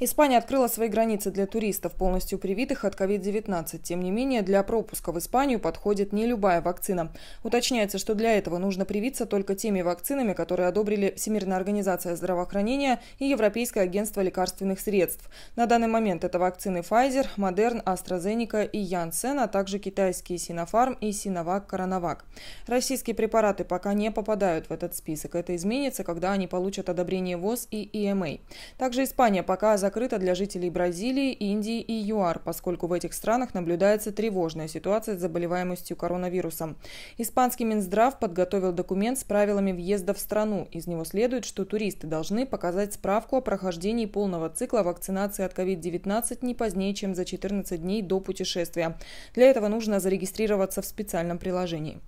Испания открыла свои границы для туристов, полностью привитых от COVID-19. Тем не менее, для пропуска в Испанию подходит не любая вакцина. Уточняется, что для этого нужно привиться только теми вакцинами, которые одобрили Всемирная организация здравоохранения и Европейское агентство лекарственных средств. На данный момент это вакцины Pfizer, Modern, AstraZeneca и Janssen, а также китайские Sinopharm и Sinovac Coronavac. Российские препараты пока не попадают в этот список. Это изменится, когда они получат одобрение ВОЗ и EMA. Также Испания пока закрыта для жителей Бразилии, Индии и ЮАР, поскольку в этих странах наблюдается тревожная ситуация с заболеваемостью коронавирусом. Испанский Минздрав подготовил документ с правилами въезда в страну. Из него следует, что туристы должны показать справку о прохождении полного цикла вакцинации от COVID-19 не позднее, чем за 14 дней до путешествия. Для этого нужно зарегистрироваться в специальном приложении.